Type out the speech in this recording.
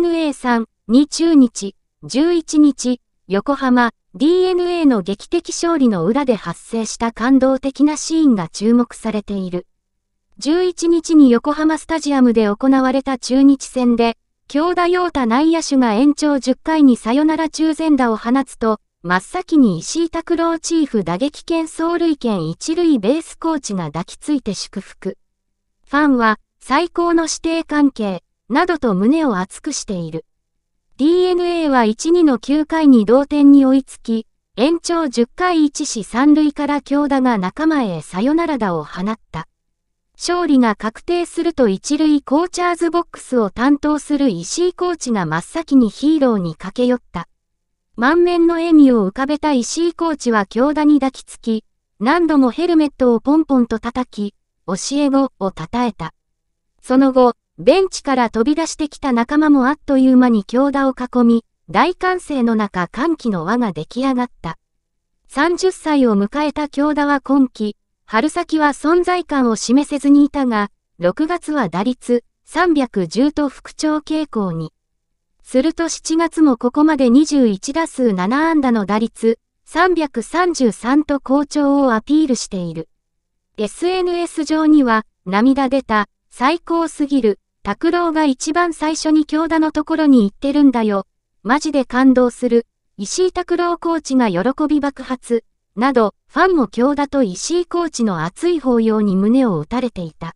DNA さんに中日、11日、横浜、DNA の劇的勝利の裏で発生した感動的なシーンが注目されている。11日に横浜スタジアムで行われた中日戦で、京田陽太内野手が延長10回にサヨナラ中前打を放つと、真っ先に石井拓郎チーフ打撃兼走塁兼一塁ベースコーチが抱きついて祝福。ファンは、最高の指定関係、などと胸を熱くしている。DNA は1-2の9回に同点に追いつき、延長10回1死3塁から京田が仲間へサヨナラ打を放った。勝利が確定すると一塁コーチャーズボックスを担当する石井コーチが真っ先にヒーローに駆け寄った。満面の笑みを浮かべた石井コーチは京田に抱きつき、何度もヘルメットをポンポンと叩き、教え子を称えた。その後、ベンチから飛び出してきた仲間もあっという間に強打を囲み、大歓声の中歓喜の輪が出来上がった。30歳を迎えた強打は今季、春先は存在感を示せずにいたが、6月は打率310と復調傾向に。すると7月もここまで21打数7安打の打率333と好調をアピールしている。SNS 上には、涙出た、最高すぎる、拓郎が一番最初に京田のところに行ってるんだよ。マジで感動する。石井拓郎コーチが喜び爆発。など、ファンも京田と石井コーチの熱い抱擁に胸を打たれていた。